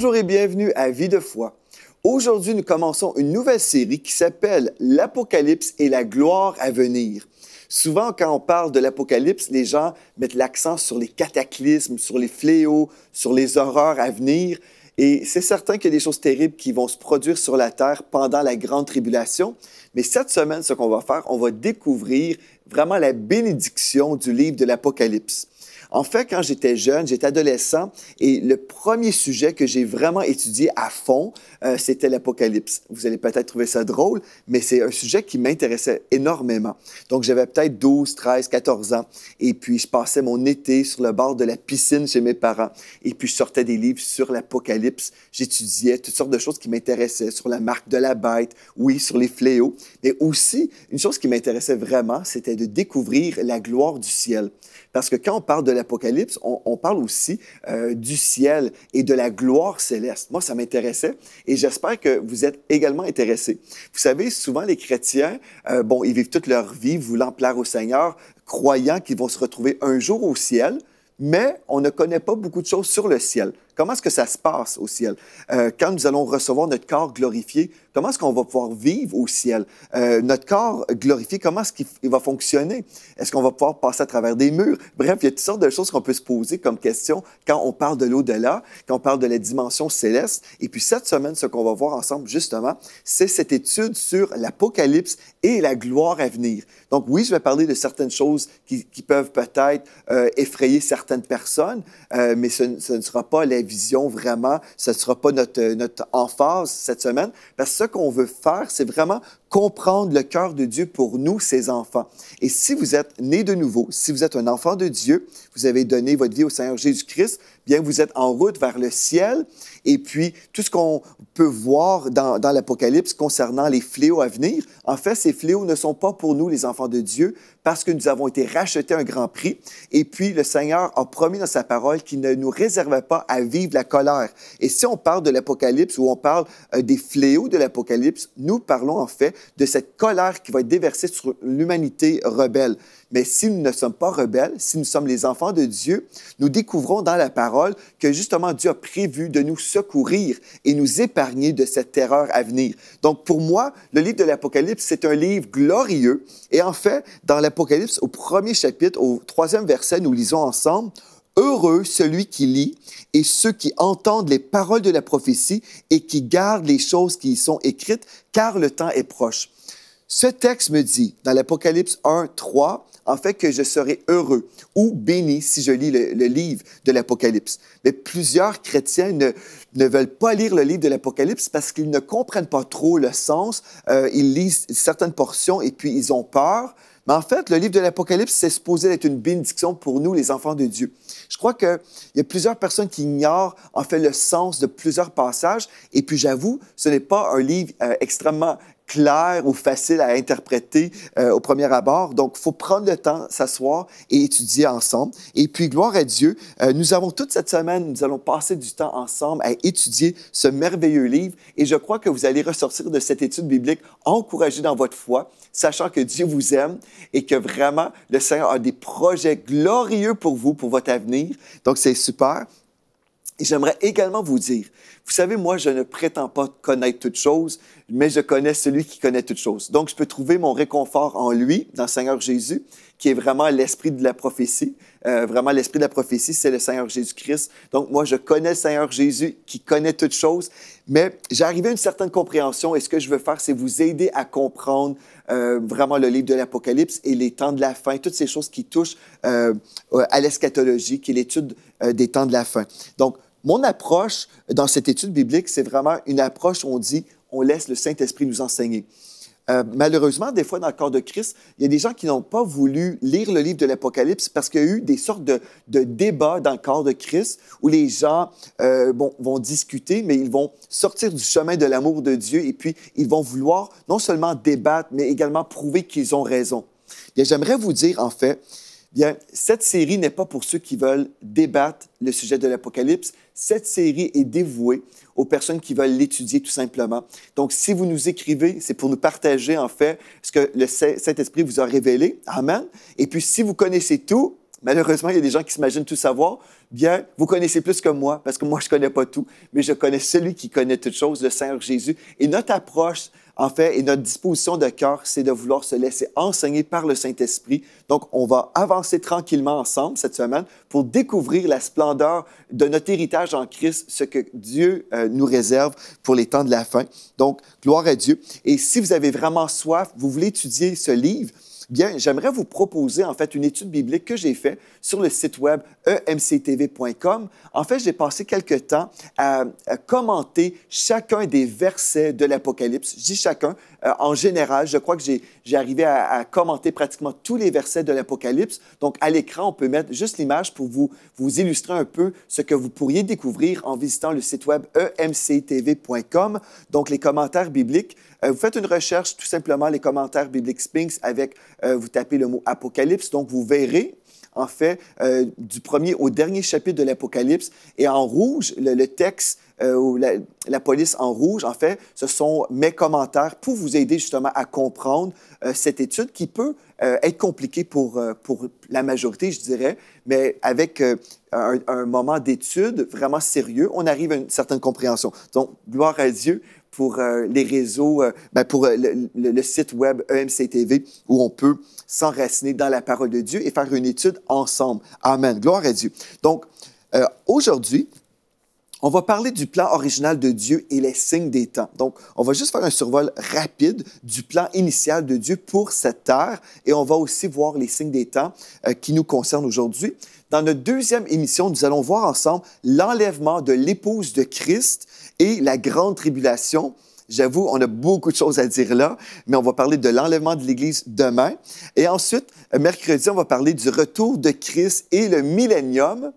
Bonjour et bienvenue à Vie de foi. Aujourd'hui, nous commençons une nouvelle série qui s'appelle L'Apocalypse et la gloire à venir. Souvent, quand on parle de l'Apocalypse, les gens mettent l'accent sur les cataclysmes, sur les fléaux, sur les horreurs à venir. Et c'est certain qu'il y a des choses terribles qui vont se produire sur la terre pendant la grande tribulation. Mais cette semaine, ce qu'on va faire, on va découvrir vraiment la bénédiction du livre de l'Apocalypse. En fait, quand j'étais jeune, j'étais adolescent, et le premier sujet que j'ai vraiment étudié à fond, euh, c'était l'Apocalypse. Vous allez peut-être trouver ça drôle, mais c'est un sujet qui m'intéressait énormément. Donc, j'avais peut-être 12, 13, 14 ans, et puis je passais mon été sur le bord de la piscine chez mes parents, et puis je sortais des livres sur l'Apocalypse. J'étudiais toutes sortes de choses qui m'intéressaient, sur la marque de la bête, oui, sur les fléaux, mais aussi, une chose qui m'intéressait vraiment, c'était de découvrir la gloire du ciel. Parce que quand on parle de l'Apocalypse, on, parle aussi euh, du ciel et de la gloire céleste. Moi, ça m'intéressait et j'espère que vous êtes également intéressés. Vous savez, souvent les chrétiens, euh, bon, ils vivent toute leur vie voulant plaire au Seigneur, croyant qu'ils vont se retrouver un jour au ciel, mais on ne connaît pas beaucoup de choses sur le ciel. Comment est-ce que ça se passe au ciel? Euh, quand nous allons recevoir notre corps glorifié, comment est-ce qu'on va pouvoir vivre au ciel? Euh, notre corps glorifié, comment est-ce qu'il va fonctionner? Est-ce qu'on va pouvoir passer à travers des murs? Bref, il y a toutes sortes de choses qu'on peut se poser comme question quand on parle de l'au-delà, quand on parle de la dimension céleste. Et puis cette semaine, ce qu'on va voir ensemble, justement, c'est cette étude sur l'Apocalypse et la gloire à venir. Donc oui, je vais parler de certaines choses qui, peuvent peut-être euh, effrayer certaines personnes, mais ce, ce ne sera pas la vision vraiment, ce ne sera pas notre, euh, notre emphase cette semaine, parce que ce qu'on veut faire, c'est vraiment comprendre le cœur de Dieu pour nous, ses enfants. Et si vous êtes né de nouveau, si vous êtes un enfant de Dieu, vous avez donné votre vie au Seigneur Jésus-Christ, bien vous êtes en route vers le ciel. Et puis, tout ce qu'on peut voir dans, l'Apocalypse concernant les fléaux à venir, en fait, ces fléaux ne sont pas pour nous, les enfants de Dieu, parce que nous avons été rachetés à un grand prix. Et puis, le Seigneur a promis dans sa parole qu'il ne nous réservait pas à vivre la colère. Et si on parle de l'Apocalypse ou on parle euh, des fléaux de l'Apocalypse, nous parlons en fait de cette colère qui va être déversée sur l'humanité rebelle. Mais si nous ne sommes pas rebelles, si nous sommes les enfants de Dieu, nous découvrons dans la parole que justement Dieu a prévu de nous secourir et nous épargner de cette terreur à venir. Donc pour moi, le livre de l'Apocalypse, c'est un livre glorieux. Et en fait, dans l'Apocalypse, au premier chapitre, au troisième verset, nous lisons ensemble, Heureux celui qui lit et ceux qui entendent les paroles de la prophétie et qui gardent les choses qui y sont écrites, car le temps est proche. Ce texte me dit, dans l'Apocalypse 1, 3, en fait que je serai heureux ou béni si je lis le, livre de l'Apocalypse. Mais plusieurs chrétiens ne, veulent pas lire le livre de l'Apocalypse parce qu'ils ne comprennent pas trop le sens. Euh, ils lisent certaines portions et puis ils ont peur. Mais en fait, le livre de l'Apocalypse, c'est supposé être une bénédiction pour nous, les enfants de Dieu. Je crois qu'il y a plusieurs personnes qui ignorent, en fait, le sens de plusieurs passages. Et puis, j'avoue, ce n'est pas un livre euh, extrêmement clair ou facile à interpréter euh, au premier abord. Donc, il faut prendre le temps, s'asseoir et étudier ensemble. Et puis, gloire à Dieu, euh, nous avons toute cette semaine, nous allons passer du temps ensemble à étudier ce merveilleux livre et je crois que vous allez ressortir de cette étude biblique encouragé dans votre foi, sachant que Dieu vous aime et que vraiment le Seigneur a des projets glorieux pour vous, pour votre avenir. Donc, c'est super. Et j'aimerais également vous dire vous savez, moi, je ne prétends pas connaître toutes choses, mais je connais celui qui connaît toutes choses. Donc, je peux trouver mon réconfort en lui, dans le Seigneur Jésus, qui est vraiment l'esprit de la prophétie. Euh, vraiment, l'esprit de la prophétie, c'est le Seigneur Jésus-Christ. Donc, moi, je connais le Seigneur Jésus qui connaît toutes choses, mais j'ai arrivé à une certaine compréhension et ce que je veux faire, c'est vous aider à comprendre euh, vraiment le livre de l'Apocalypse et les temps de la fin, toutes ces choses qui touchent euh, à l'eschatologie, qui est l'étude des temps de la fin. Donc, mon approche dans cette étude biblique, c'est vraiment une approche où on dit, on laisse le Saint-Esprit nous enseigner. Euh, malheureusement, des fois, dans le corps de Christ, il y a des gens qui n'ont pas voulu lire le livre de l'Apocalypse parce qu'il y a eu des sortes de, débats dans le corps de Christ où les gens euh, vont discuter, mais ils vont sortir du chemin de l'amour de Dieu et puis ils vont vouloir non seulement débattre, mais également prouver qu'ils ont raison. j'aimerais vous dire, en fait, bien, cette série n'est pas pour ceux qui veulent débattre le sujet de l'Apocalypse, cette série est dévouée aux personnes qui veulent l'étudier tout simplement. Donc, si vous nous écrivez, c'est pour nous partager en fait ce que le Saint-Esprit vous a révélé. Amen. Et puis, si vous connaissez tout, Malheureusement, il y a des gens qui s'imaginent tout savoir. Bien, vous connaissez plus que moi, parce que moi, je ne connais pas tout, mais je connais celui qui connaît toutes choses, le Seigneur Jésus. Et notre approche en fait, et notre disposition de cœur, c'est de vouloir se laisser enseigner par le Saint-Esprit. Donc, on va avancer tranquillement ensemble cette semaine pour découvrir la splendeur de notre héritage en Christ, ce que Dieu euh, nous réserve pour les temps de la fin. Donc, gloire à Dieu. Et si vous avez vraiment soif, vous voulez étudier ce livre, bien, j'aimerais vous proposer en fait une étude biblique que j'ai faite sur le site web emctv.com. En fait, j'ai passé quelques temps à, commenter chacun des versets de l'Apocalypse. J'ai chacun euh, en général, je crois que j'ai arrivé à, commenter pratiquement tous les versets de l'Apocalypse. Donc, à l'écran, on peut mettre juste l'image pour vous, vous illustrer un peu ce que vous pourriez découvrir en visitant le site web emctv.com. Donc, les commentaires bibliques. Euh, vous faites une recherche, tout simplement, les commentaires bibliques Sphinx avec, euh, vous tapez le mot Apocalypse. Donc, vous verrez en fait, euh, du premier au dernier chapitre de l'Apocalypse. Et en rouge, le, texte euh, ou la, police en rouge, en fait, ce sont mes commentaires pour vous aider justement à comprendre euh, cette étude qui peut être compliquée pour, pour la majorité, je dirais, mais avec un, moment d'étude vraiment sérieux, on arrive à une certaine compréhension. Donc, gloire à Dieu pour les réseaux, ben, pour le, le, site web EMCTV où on peut s'enraciner dans la parole de Dieu et faire une étude ensemble. Amen. Gloire à Dieu. Donc, euh, aujourd'hui, on va parler du plan original de Dieu et les signes des temps. Donc, on va juste faire un survol rapide du plan initial de Dieu pour cette terre et on va aussi voir les signes des temps euh, qui nous concernent aujourd'hui. Dans notre deuxième émission, nous allons voir ensemble l'enlèvement de l'épouse de Christ et la grande tribulation J'avoue, on a beaucoup de choses à dire là, mais on va parler de l'enlèvement de l'Église demain. Et ensuite, mercredi, on va parler du retour de Christ et le millénium.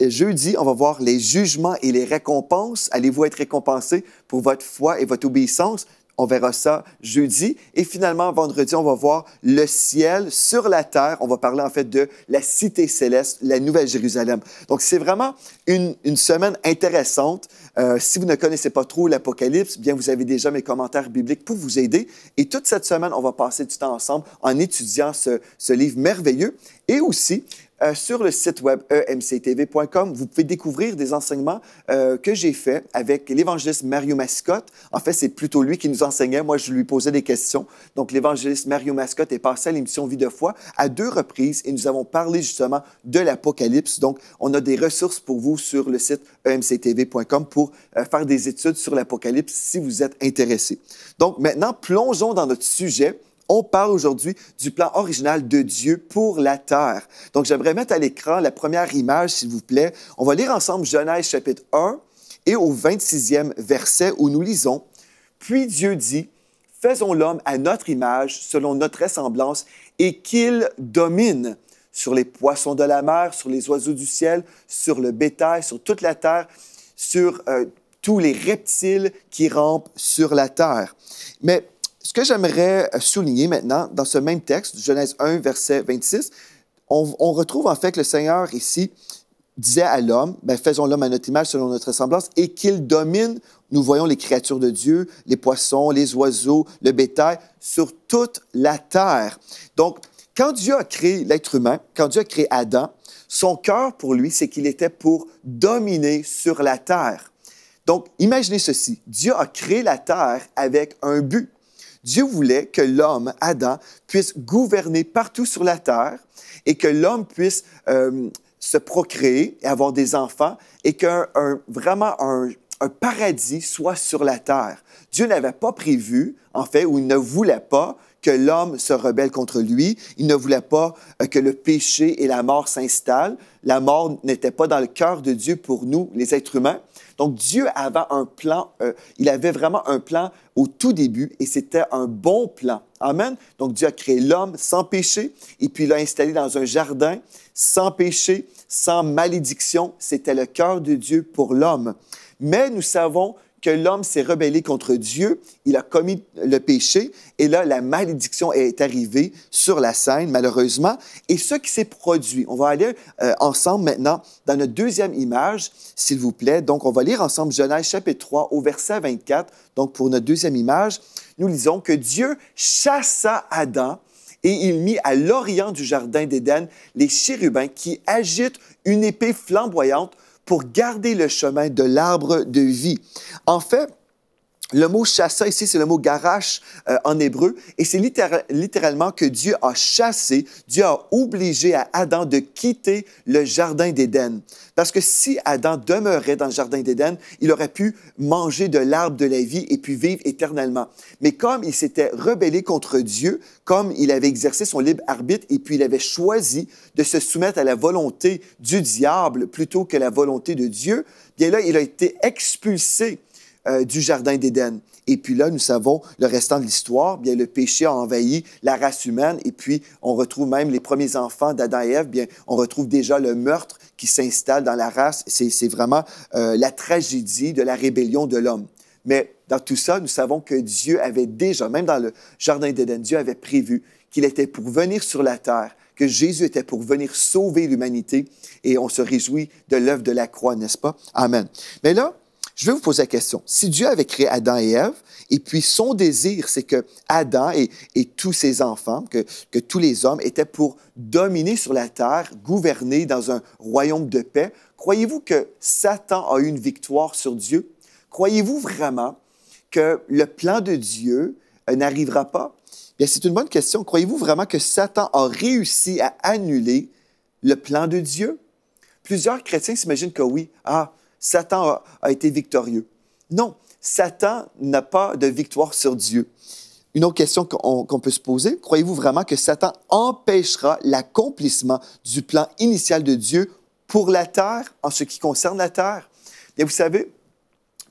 Jeudi, on va voir les jugements et les récompenses. Allez-vous être récompensé pour votre foi et votre obéissance? On verra ça jeudi. Et finalement, vendredi, on va voir le ciel sur la terre. On va parler en fait de la cité céleste, la Nouvelle Jérusalem. Donc, c'est vraiment une, semaine intéressante. Euh, si vous ne connaissez pas trop l'Apocalypse, bien, vous avez déjà mes commentaires bibliques pour vous aider. Et toute cette semaine, on va passer du temps ensemble en étudiant ce, ce livre merveilleux. Et aussi, euh, sur le site web emctv.com, vous pouvez découvrir des enseignements euh, que j'ai faits avec l'évangéliste Mario Mascotte. En fait, c'est plutôt lui qui nous enseignait. Moi, je lui posais des questions. Donc, l'évangéliste Mario Mascotte est passé à l'émission Vie de foi à deux reprises et nous avons parlé justement de l'Apocalypse. Donc, on a des ressources pour vous sur le site emctv.com pour euh, faire des études sur l'Apocalypse si vous êtes intéressé. Donc, maintenant, plongeons dans notre sujet on parle aujourd'hui du plan original de Dieu pour la terre. Donc, j'aimerais mettre à l'écran la première image, s'il vous plaît. On va lire ensemble Genèse chapitre 1 et au 26e verset où nous lisons, Puis Dieu dit, Faisons l'homme à notre image, selon notre ressemblance, et qu'il domine sur les poissons de la mer, sur les oiseaux du ciel, sur le bétail, sur toute la terre, sur euh, tous les reptiles qui rampent sur la terre. Mais ce que j'aimerais souligner maintenant, dans ce même texte, Genèse 1, verset 26, on, retrouve en fait que le Seigneur ici disait à l'homme, ben, faisons l'homme à notre image selon notre ressemblance, et qu'il domine, nous voyons les créatures de Dieu, les poissons, les oiseaux, le bétail, sur toute la terre. Donc, quand Dieu a créé l'être humain, quand Dieu a créé Adam, son cœur pour lui, c'est qu'il était pour dominer sur la terre. Donc, imaginez ceci, Dieu a créé la terre avec un but. Dieu voulait que l'homme, Adam, puisse gouverner partout sur la terre et que l'homme puisse euh, se procréer et avoir des enfants et qu'un vraiment un, paradis soit sur la terre. Dieu n'avait pas prévu, en fait, ou il ne voulait pas que l'homme se rebelle contre lui. Il ne voulait pas euh, que le péché et la mort s'installent. La mort n'était pas dans le cœur de Dieu pour nous, les êtres humains. Donc Dieu avait un plan, euh, il avait vraiment un plan au tout début et c'était un bon plan. Amen. Donc Dieu a créé l'homme sans péché et puis l'a installé dans un jardin sans péché, sans malédiction. C'était le cœur de Dieu pour l'homme. Mais nous savons que l'homme s'est rebellé contre Dieu, il a commis le péché, et là, la malédiction est arrivée sur la scène, malheureusement. Et ce qui s'est produit, on va aller euh, ensemble maintenant dans notre deuxième image, s'il vous plaît. Donc, on va lire ensemble Genèse chapitre 3 au verset 24. Donc, pour notre deuxième image, nous lisons que Dieu chassa Adam et il mit à l'orient du Jardin d'Éden les chérubins qui agitent une épée flamboyante pour garder le chemin de l'arbre de vie. En fait, le mot chassa ici, c'est le mot garash euh, » en hébreu, et c'est littéralement que Dieu a chassé, Dieu a obligé à Adam de quitter le jardin d'Éden. Parce que si Adam demeurait dans le jardin d'Éden, il aurait pu manger de l'arbre de la vie et puis vivre éternellement. Mais comme il s'était rebellé contre Dieu, comme il avait exercé son libre arbitre et puis il avait choisi de se soumettre à la volonté du diable plutôt que la volonté de Dieu, bien là, il a été expulsé euh, du Jardin d'Éden. Et puis là, nous savons le restant de l'histoire, bien le péché a envahi la race humaine et puis on retrouve même les premiers enfants d'Adam et Ève, bien on retrouve déjà le meurtre qui s'installe dans la race. C'est vraiment euh, la tragédie de la rébellion de l'homme. Mais dans tout ça, nous savons que Dieu avait déjà, même dans le Jardin d'Éden, Dieu avait prévu qu'il était pour venir sur la terre, que Jésus était pour venir sauver l'humanité et on se réjouit de l'œuvre de la croix, n'est-ce pas? Amen. Mais là, je vais vous poser la question. Si Dieu avait créé Adam et Ève, et puis son désir, c'est que Adam et, tous ses enfants, que, tous les hommes étaient pour dominer sur la terre, gouverner dans un royaume de paix, croyez-vous que Satan a eu une victoire sur Dieu? Croyez-vous vraiment que le plan de Dieu euh, n'arrivera pas? Bien, c'est une bonne question. Croyez-vous vraiment que Satan a réussi à annuler le plan de Dieu? Plusieurs chrétiens s'imaginent que oui. Ah, Satan a, été victorieux. Non, Satan n'a pas de victoire sur Dieu. Une autre question qu'on peut se poser, croyez-vous vraiment que Satan empêchera l'accomplissement du plan initial de Dieu pour la terre, en ce qui concerne la terre? Bien, vous savez,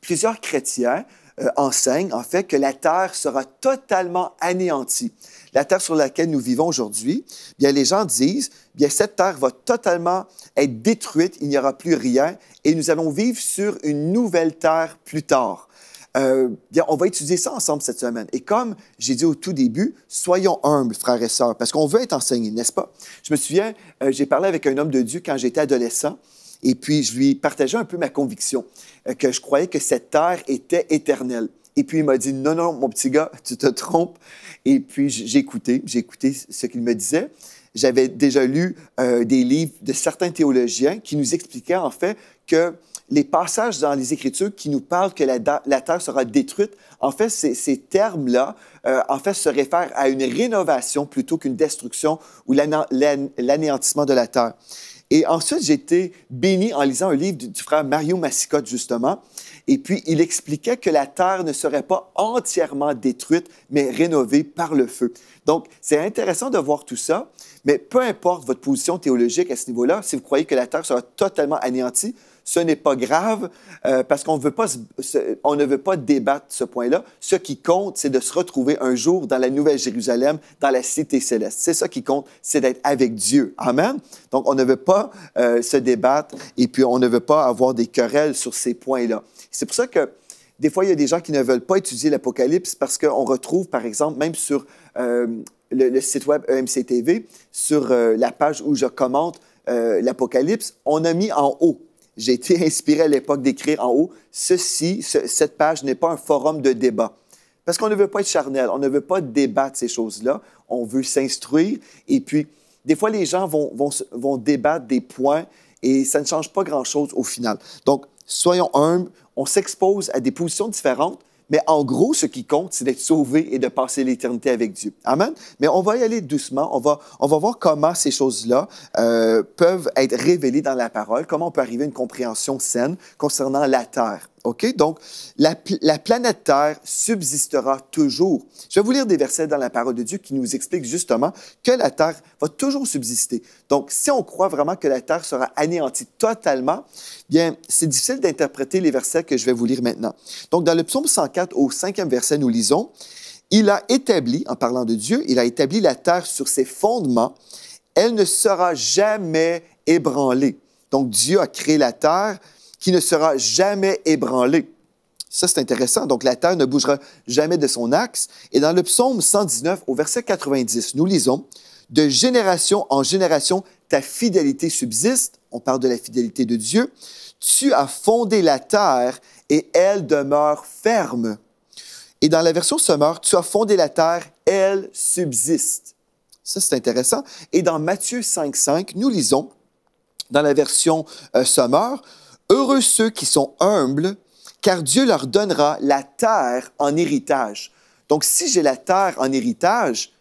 plusieurs chrétiens euh, enseigne en fait que la Terre sera totalement anéantie. La Terre sur laquelle nous vivons aujourd'hui, bien les gens disent, bien cette Terre va totalement être détruite, il n'y aura plus rien, et nous allons vivre sur une nouvelle Terre plus tard. Euh, bien, on va étudier ça ensemble cette semaine. Et comme j'ai dit au tout début, soyons humbles, frères et sœurs, parce qu'on veut être enseignés, n'est-ce pas? Je me souviens, euh, j'ai parlé avec un homme de Dieu quand j'étais adolescent, et puis, je lui partageais un peu ma conviction, euh, que je croyais que cette terre était éternelle. Et puis, il m'a dit, non, non, mon petit gars, tu te trompes. Et puis, j'ai écouté, j'ai écouté ce qu'il me disait. J'avais déjà lu euh, des livres de certains théologiens qui nous expliquaient, en fait, que les passages dans les Écritures qui nous parlent que la, terre sera détruite, en fait, ces, termes-là, euh, en fait, se réfèrent à une rénovation plutôt qu'une destruction ou l'anéantissement de la terre. Et ensuite, j'ai été béni en lisant un livre du, frère Mario Massicotte, justement. Et puis, il expliquait que la terre ne serait pas entièrement détruite, mais rénovée par le feu. Donc, c'est intéressant de voir tout ça, mais peu importe votre position théologique à ce niveau-là, si vous croyez que la terre sera totalement anéantie, ce n'est pas grave euh, parce qu'on ne veut pas débattre ce point-là. Ce qui compte, c'est de se retrouver un jour dans la Nouvelle Jérusalem, dans la cité céleste. C'est ça qui compte, c'est d'être avec Dieu. Amen. Donc, on ne veut pas euh, se débattre et puis on ne veut pas avoir des querelles sur ces points-là. C'est pour ça que des fois, il y a des gens qui ne veulent pas étudier l'Apocalypse parce qu'on retrouve, par exemple, même sur euh, le, site web EMCTV, sur la page où je commente l'Apocalypse, on a mis en haut j'ai été inspiré à l'époque d'écrire en haut, ceci, cette page n'est pas un forum de débat. Parce qu'on ne veut pas être charnel, on ne veut pas débattre ces choses-là, on veut s'instruire. Et puis, des fois, les gens vont, vont débattre des points et ça ne change pas grand-chose au final. Donc, soyons humbles, on s'expose à des positions différentes, mais en gros, ce qui compte, c'est d'être sauvé et de passer l'éternité avec Dieu. Amen. Mais on va y aller doucement. On va, on va voir comment ces choses-là euh, peuvent être révélées dans la parole, comment on peut arriver à une compréhension saine concernant la terre. OK? Donc, la, la, planète Terre subsistera toujours. Je vais vous lire des versets dans la parole de Dieu qui nous expliquent justement que la Terre va toujours subsister. Donc, si on croit vraiment que la Terre sera anéantie totalement, bien, c'est difficile d'interpréter les versets que je vais vous lire maintenant. Donc, dans le psaume 104 au cinquième verset, nous lisons, Il a établi, en parlant de Dieu, il a établi la Terre sur ses fondements. Elle ne sera jamais ébranlée. Donc, Dieu a créé la Terre qui ne sera jamais ébranlé. Ça, c'est intéressant. Donc, la terre ne bougera jamais de son axe. Et dans le psaume 119, au verset 90, nous lisons De génération en génération, ta fidélité subsiste. On parle de la fidélité de Dieu. Tu as fondé la terre et elle demeure ferme. Et dans la version sommaire, tu as fondé la terre, elle subsiste. Ça, c'est intéressant. Et dans Matthieu 5,5, nous lisons, dans la version euh, Heureux ceux qui sont humbles, car Dieu leur donnera la terre en héritage. Donc, si j'ai la terre en héritage,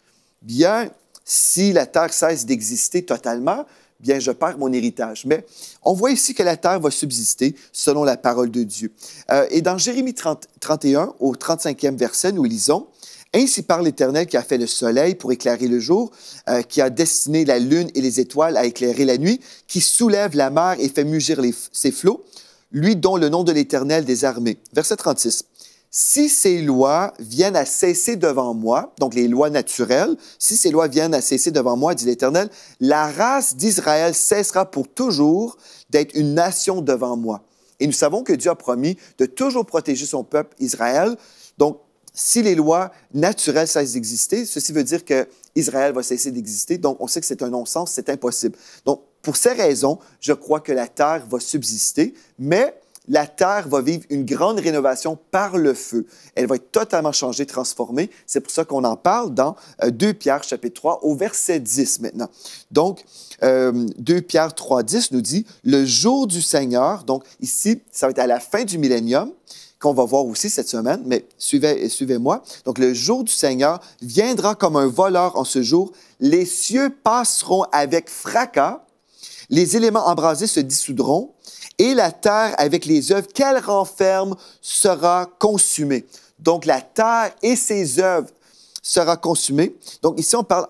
bien, si la terre cesse d'exister totalement, bien, je perds mon héritage. Mais on voit ici que la terre va subsister selon la parole de Dieu. Euh, et dans Jérémie 31, au 35e verset, nous lisons, ainsi parle l'Éternel qui a fait le soleil pour éclairer le jour, euh, qui a destiné la lune et les étoiles à éclairer la nuit, qui soulève la mer et fait mugir ses flots, lui dont le nom de l'Éternel des armées. Verset 36. Si ces lois viennent à cesser devant moi, donc les lois naturelles, si ces lois viennent à cesser devant moi, dit l'Éternel, la race d'Israël cessera pour toujours d'être une nation devant moi. Et nous savons que Dieu a promis de toujours protéger son peuple Israël. Donc, si les lois naturelles cessent d'exister, ceci veut dire que Israël va cesser d'exister. Donc, on sait que c'est un non-sens, c'est impossible. Donc, pour ces raisons, je crois que la terre va subsister, mais la terre va vivre une grande rénovation par le feu. Elle va être totalement changée, transformée. C'est pour ça qu'on en parle dans 2 euh, Pierre chapitre 3 au verset 10 maintenant. Donc, euh, 2 Pierre 3, 10 nous dit, le jour du Seigneur, donc ici, ça va être à la fin du millénium, qu'on va voir aussi cette semaine, mais suivez, suivez-moi. Donc, le jour du Seigneur viendra comme un voleur en ce jour. Les cieux passeront avec fracas, les éléments embrasés se dissoudront, et la terre avec les œuvres qu'elle renferme sera consumée. Donc, la terre et ses œuvres sera consumée. Donc, ici, on parle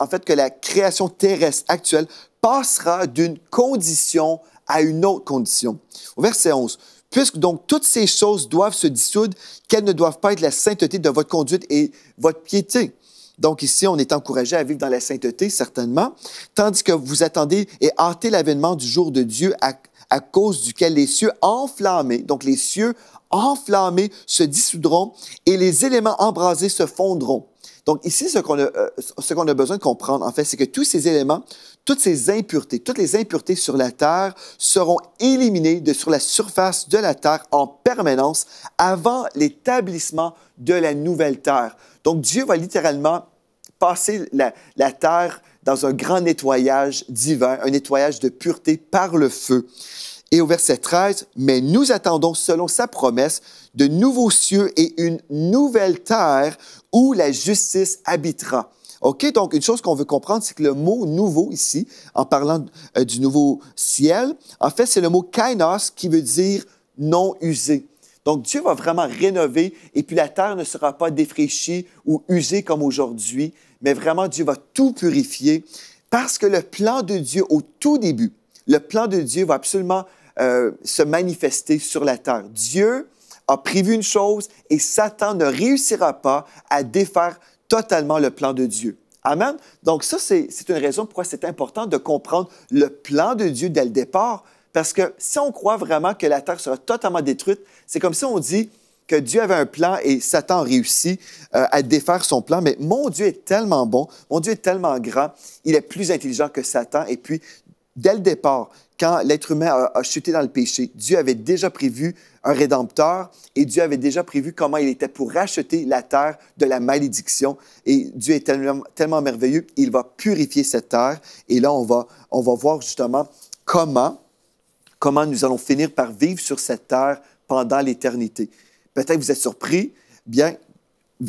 en fait que la création terrestre actuelle passera d'une condition à une autre condition. Au verset 11, Puisque donc toutes ces choses doivent se dissoudre, qu'elles ne doivent pas être la sainteté de votre conduite et votre piété. Donc ici, on est encouragé à vivre dans la sainteté, certainement, tandis que vous attendez et hâtez l'avènement du jour de Dieu à, cause duquel les cieux enflammés, donc les cieux enflammés se dissoudront et les éléments embrasés se fondront. Donc ici, euh, ce qu'on a, besoin de comprendre, en fait, c'est que tous ces éléments, toutes ces impuretés, toutes les impuretés sur la Terre seront éliminées de sur la surface de la Terre en permanence avant l'établissement de la nouvelle Terre. Donc Dieu va littéralement passer la Terre dans un grand nettoyage divin, un nettoyage de pureté par le feu. Et au verset 13, mais nous attendons selon sa promesse de nouveaux cieux et une nouvelle terre où la justice habitera. OK? Donc, une chose qu'on veut comprendre, c'est que le mot nouveau ici, en parlant euh, du nouveau ciel, en fait, c'est le mot kainos qui veut dire non usé. Donc, Dieu va vraiment rénover et puis la terre ne sera pas défraîchie ou usée comme aujourd'hui, mais vraiment, Dieu va tout purifier parce que le plan de Dieu au tout début, le plan de Dieu va absolument euh, se manifester sur la terre. Dieu a prévu une chose et Satan ne réussira pas à défaire totalement le plan de Dieu. Amen. Donc ça, c'est une raison pourquoi c'est important de comprendre le plan de Dieu dès le départ, parce que si on croit vraiment que la terre sera totalement détruite, c'est comme si on dit que Dieu avait un plan et Satan réussit euh, à défaire son plan. Mais mon Dieu est tellement bon, mon Dieu est tellement grand, il est plus intelligent que Satan et puis dès le départ, quand l'être humain a, chuté dans le péché, Dieu avait déjà prévu un rédempteur et Dieu avait déjà prévu comment il était pour racheter la terre de la malédiction. Et Dieu est tellement, merveilleux, il va purifier cette terre. Et là, on va, on va voir justement comment, comment nous allons finir par vivre sur cette terre pendant l'éternité. Peut-être vous êtes surpris, bien,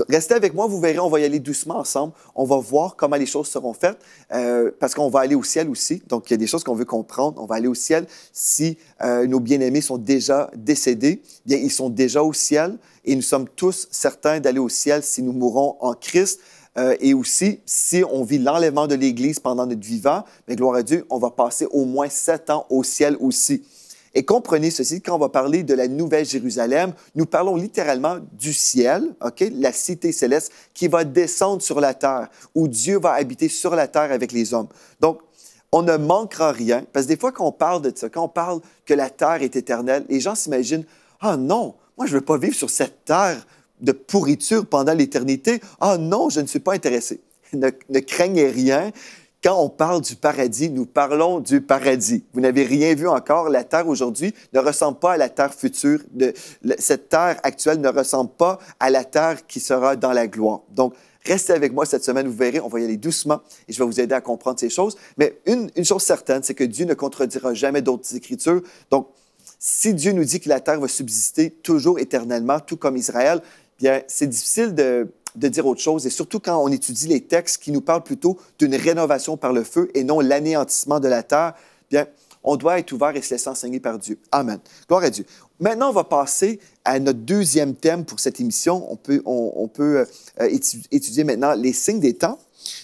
Restez avec moi, vous verrez, on va y aller doucement ensemble. On va voir comment les choses seront faites, euh, parce qu'on va aller au ciel aussi. Donc, il y a des choses qu'on veut comprendre. On va aller au ciel. Si euh, nos bien-aimés sont déjà décédés, bien, ils sont déjà au ciel, et nous sommes tous certains d'aller au ciel si nous mourons en Christ. Euh, et aussi, si on vit l'enlèvement de l'Église pendant notre vivant, mais gloire à Dieu, on va passer au moins sept ans au ciel aussi. Et comprenez ceci, quand on va parler de la Nouvelle Jérusalem, nous parlons littéralement du ciel, la cité céleste qui va descendre sur la terre, où Dieu va habiter sur la terre avec les hommes. Donc, on ne manquera rien, parce que des fois qu'on parle de ça, quand on parle que la terre est éternelle, les gens s'imaginent, ah oh non, moi je ne veux pas vivre sur cette terre de pourriture pendant l'éternité, ah oh non, je ne suis pas intéressé. ne craignez rien, quand on parle du paradis, nous parlons du paradis. Vous n'avez rien vu encore. La terre aujourd'hui ne ressemble pas à la terre future. De, cette terre actuelle ne ressemble pas à la terre qui sera dans la gloire. Donc, Restez avec moi cette semaine, vous verrez, on va y aller doucement et je vais vous aider à comprendre ces choses. Mais une, une chose certaine, c'est que Dieu ne contredira jamais d'autres écritures. Donc, si Dieu nous dit que la terre va subsister toujours éternellement, tout comme Israël, bien, c'est difficile de, de dire autre chose, et surtout quand on étudie les textes qui nous parlent plutôt d'une rénovation par le feu et non l'anéantissement de la terre, bien, on doit être ouvert et se laisser enseigner par Dieu. Amen. Gloire à Dieu. Maintenant, on va passer à notre deuxième thème pour cette émission. On peut, on, peut euh, étudier maintenant les signes des temps.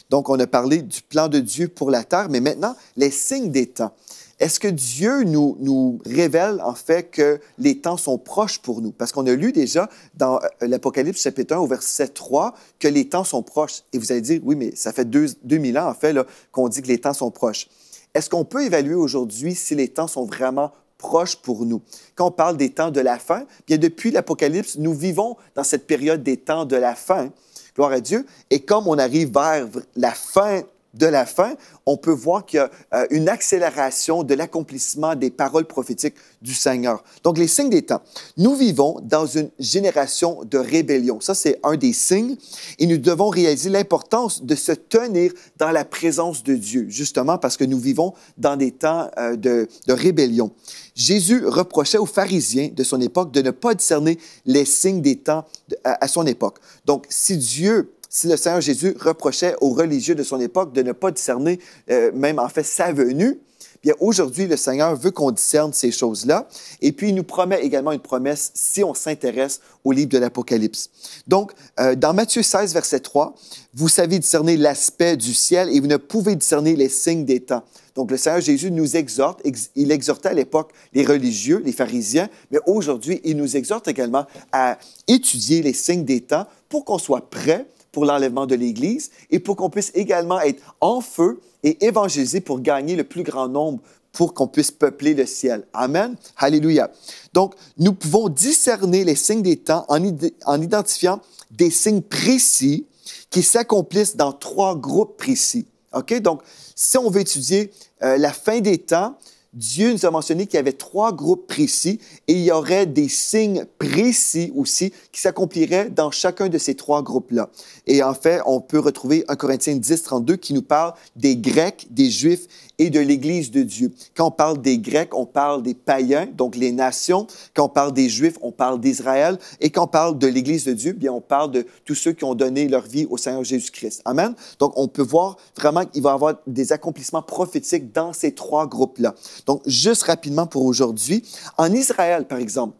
Donc, on a parlé du plan de Dieu pour la terre, mais maintenant, les signes des temps. Est-ce que Dieu nous, révèle en fait que les temps sont proches pour nous? Parce qu'on a lu déjà dans euh, l'Apocalypse chapitre 1 au verset 3 que les temps sont proches. Et vous allez dire, oui, mais ça fait deux, 2000 ans en fait qu'on dit que les temps sont proches. Est-ce qu'on peut évaluer aujourd'hui si les temps sont vraiment proches pour nous? Quand on parle des temps de la fin, bien depuis l'Apocalypse, nous vivons dans cette période des temps de la fin. Gloire à Dieu. Et comme on arrive vers la fin de la fin, on peut voir qu'il y a euh, une accélération de l'accomplissement des paroles prophétiques du Seigneur. Donc, les signes des temps. Nous vivons dans une génération de rébellion. Ça, c'est un des signes. Et nous devons réaliser l'importance de se tenir dans la présence de Dieu, justement parce que nous vivons dans des temps euh, de, de rébellion. Jésus reprochait aux pharisiens de son époque de ne pas discerner les signes des temps à son époque. Donc, si Dieu si le Seigneur Jésus reprochait aux religieux de son époque de ne pas discerner euh, même en fait sa venue, bien aujourd'hui le Seigneur veut qu'on discerne ces choses-là et puis il nous promet également une promesse si on s'intéresse au livre de l'Apocalypse. Donc euh, dans Matthieu 16 verset 3, vous savez discerner l'aspect du ciel et vous ne pouvez discerner les signes des temps. Donc le Seigneur Jésus nous exhorte, il exhortait à l'époque les religieux, les pharisiens, mais aujourd'hui il nous exhorte également à étudier les signes des temps pour qu'on soit prêt pour l'enlèvement de l'Église et pour qu'on puisse également être en feu et évangéliser pour gagner le plus grand nombre pour qu'on puisse peupler le ciel. Amen. Alléluia. Donc, nous pouvons discerner les signes des temps en, identifiant des signes précis qui s'accomplissent dans trois groupes précis. OK? Donc, si on veut étudier euh, la fin des temps, Dieu nous a mentionné qu'il y avait trois groupes précis et il y aurait des signes précis aussi qui s'accompliraient dans chacun de ces trois groupes-là. Et en fait, on peut retrouver 1 Corinthiens 10, 32 qui nous parle des Grecs, des Juifs de l'Église de Dieu. Quand on parle des Grecs, on parle des païens, donc les nations. Quand on parle des Juifs, on parle d'Israël. Et quand on parle de l'Église de Dieu, bien, on parle de tous ceux qui ont donné leur vie au Seigneur Jésus-Christ. Amen. Donc, on peut voir vraiment qu'il va y avoir des accomplissements prophétiques dans ces trois groupes-là. Donc, juste rapidement pour aujourd'hui, en Israël, par exemple,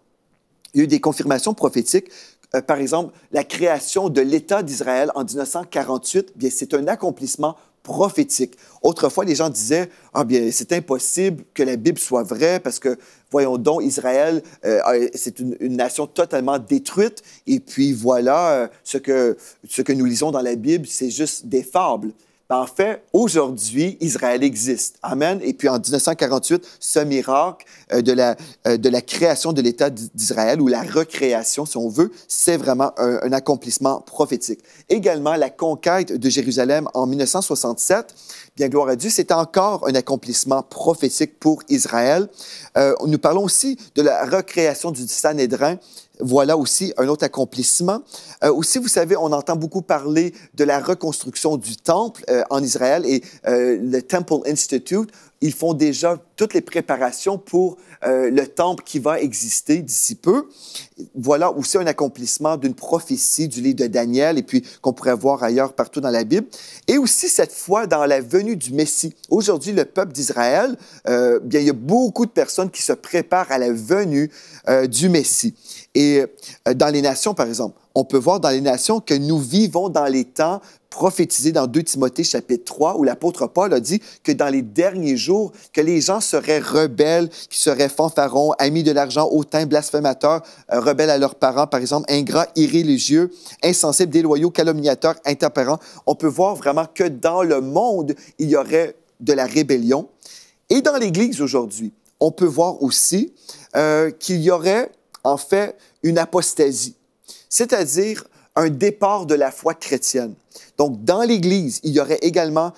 il y a eu des confirmations prophétiques euh, par exemple, la création de l'État d'Israël en 1948, bien, c'est un accomplissement prophétique. Autrefois, les gens disaient Ah bien, c'est impossible que la Bible soit vraie parce que, voyons donc, Israël, euh, c'est une, nation totalement détruite. Et puis voilà, euh, ce, que, ce que nous lisons dans la Bible, c'est juste des fables. Ben, en fait, aujourd'hui, Israël existe. Amen. Et puis en 1948, ce miracle euh, euh, de, la, création de l'État d'Israël, ou la recréation, si on veut, c'est vraiment un, accomplissement prophétique. Également, la conquête de Jérusalem en 1967, bien gloire à Dieu, c'est encore un accomplissement prophétique pour Israël. Euh, nous parlons aussi de la recréation du Sanhédrin voilà aussi un autre accomplissement. Euh, aussi, vous savez, on entend beaucoup parler de la reconstruction du temple euh, en Israël et euh, le Temple Institute, ils font déjà toutes les préparations pour le temple qui va exister d'ici peu. Voilà aussi un accomplissement d'une prophétie du livre de Daniel et puis qu'on pourrait voir ailleurs partout dans la Bible. Et aussi cette fois dans la venue du Messie. Aujourd'hui, le peuple d'Israël, il y a beaucoup de personnes qui se préparent à la venue du Messie. Et euh, dans les nations, par exemple, on peut voir dans les nations que nous vivons dans les temps prophétisés dans 2 Timothée chapitre 3, où l'apôtre Paul a dit que dans les derniers jours, que les gens seraient rebelles, qui seraient fanfarons, amis de l'argent, hautains, blasphémateurs, euh, rebelles à leurs parents, par exemple, ingrats, irréligieux, insensibles, déloyaux, calomniateurs, intempérants. On peut voir vraiment que dans le monde, il y aurait de la rébellion. Et dans l'Église aujourd'hui, on peut voir aussi euh, qu'il y aurait en fait une apostasie, c'est-à-dire un départ de la foi chrétienne. Donc, dans l'Église, il y aurait également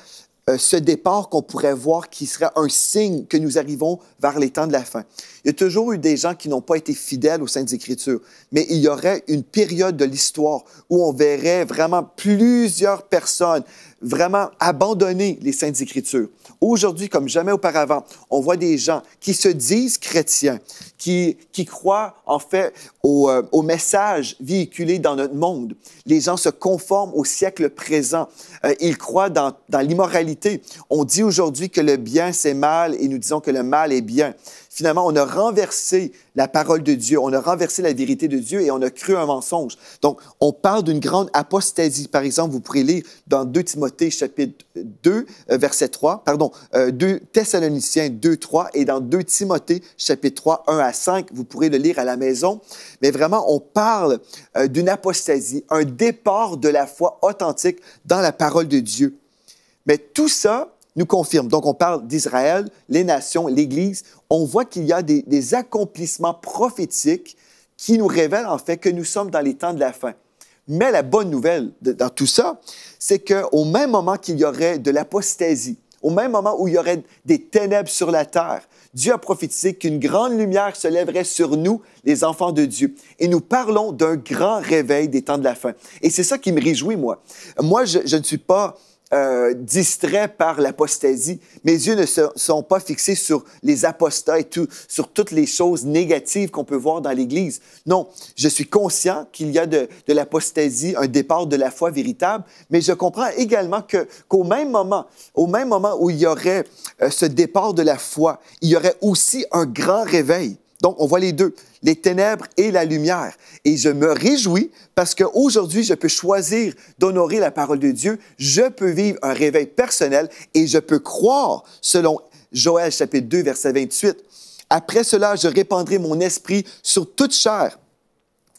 euh, ce départ qu'on pourrait voir qui serait un signe que nous arrivons vers les temps de la fin. Il y a toujours eu des gens qui n'ont pas été fidèles aux Saintes Écritures, mais il y aurait une période de l'histoire où on verrait vraiment plusieurs personnes vraiment abandonner les saintes écritures. Aujourd'hui, comme jamais auparavant, on voit des gens qui se disent chrétiens, qui, qui croient en fait au, euh, au message véhiculé dans notre monde. Les gens se conforment au siècle présent. Euh, ils croient dans, dans l'immoralité. On dit aujourd'hui que le bien, c'est mal et nous disons que le mal est bien. Finalement, on a renversé la parole de Dieu, on a renversé la vérité de Dieu et on a cru un mensonge. Donc, on parle d'une grande apostasie. Par exemple, vous pourrez lire dans 2 Timothée chapitre 2, euh, verset 3, pardon, 2 euh, Thessaloniciens 2, 3 et dans 2 Timothée chapitre 3, 1 à 5, vous pourrez le lire à la maison. Mais vraiment, on parle euh, d'une apostasie, un départ de la foi authentique dans la parole de Dieu. Mais tout ça, nous confirme. Donc, on parle d'Israël, les nations, l'Église. On voit qu'il y a des, accomplissements prophétiques qui nous révèlent en fait que nous sommes dans les temps de la fin. Mais la bonne nouvelle dans tout ça, c'est qu'au même moment qu'il y aurait de l'apostasie, au même moment où il y aurait des ténèbres sur la terre, Dieu a prophétisé qu'une grande lumière se lèverait sur nous, les enfants de Dieu. Et nous parlons d'un grand réveil des temps de la fin. Et c'est ça qui me réjouit, moi. Moi, je ne suis pas euh, distrait par l'apostasie. Mes yeux ne sont pas fixés sur les apostats et tout, sur toutes les choses négatives qu'on peut voir dans l'Église. Non, je suis conscient qu'il y a de, l'apostasie, un départ de la foi véritable, mais je comprends également qu'au même moment, au même moment où il y aurait euh, ce départ de la foi, il y aurait aussi un grand réveil. Donc, on voit les deux, les ténèbres et la lumière. Et je me réjouis parce qu'aujourd'hui, je peux choisir d'honorer la parole de Dieu. Je peux vivre un réveil personnel et je peux croire, selon Joël chapitre 2, verset 28. Après cela, je répandrai mon esprit sur toute chair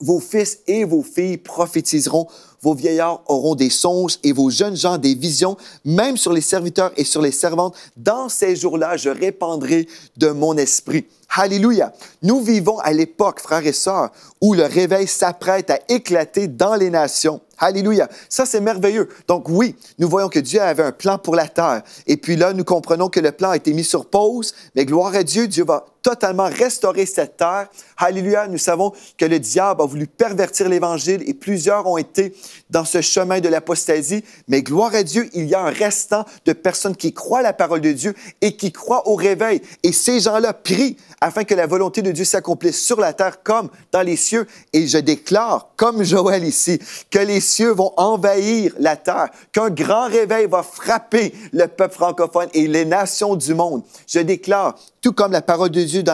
vos fils et vos filles prophétiseront, vos vieillards auront des songes et vos jeunes gens des visions, même sur les serviteurs et sur les servantes. Dans ces jours-là, je répandrai de mon esprit. Hallelujah! Nous vivons à l'époque, frères et sœurs, où le réveil s'apprête à éclater dans les nations. Alléluia. Ça, c'est merveilleux. Donc oui, nous voyons que Dieu avait un plan pour la terre. Et puis là, nous comprenons que le plan a été mis sur pause, mais gloire à Dieu, Dieu va totalement restaurer cette terre. Alléluia, nous savons que le diable a voulu pervertir l'Évangile et plusieurs ont été dans ce chemin de l'apostasie, mais gloire à Dieu, il y a un restant de personnes qui croient à la parole de Dieu et qui croient au réveil. Et ces gens-là prient, afin que la volonté de Dieu s'accomplisse sur la terre comme dans les cieux. Et je déclare, comme Joël ici, que les cieux vont envahir la terre, qu'un grand réveil va frapper le peuple francophone et les nations du monde. Je déclare, tout comme la parole de Dieu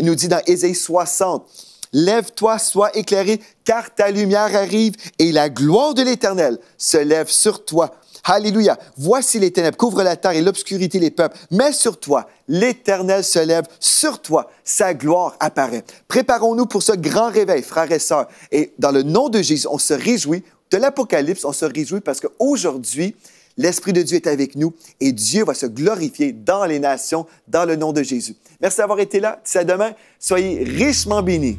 nous dit dans Ésaïe 60, Lève-toi, sois éclairé, car ta lumière arrive et la gloire de l'Éternel se lève sur toi Alléluia. Voici les ténèbres, couvre la terre et l'obscurité les peuples. Mais sur toi, l'Éternel se lève, sur toi, sa gloire apparaît. Préparons-nous pour ce grand réveil, frères et sœurs. Et dans le nom de Jésus, on se réjouit de l'Apocalypse, on se réjouit parce qu'aujourd'hui, l'Esprit de Dieu est avec nous et Dieu va se glorifier dans les nations, dans le nom de Jésus. Merci d'avoir été là. ça à demain. Soyez richement bénis.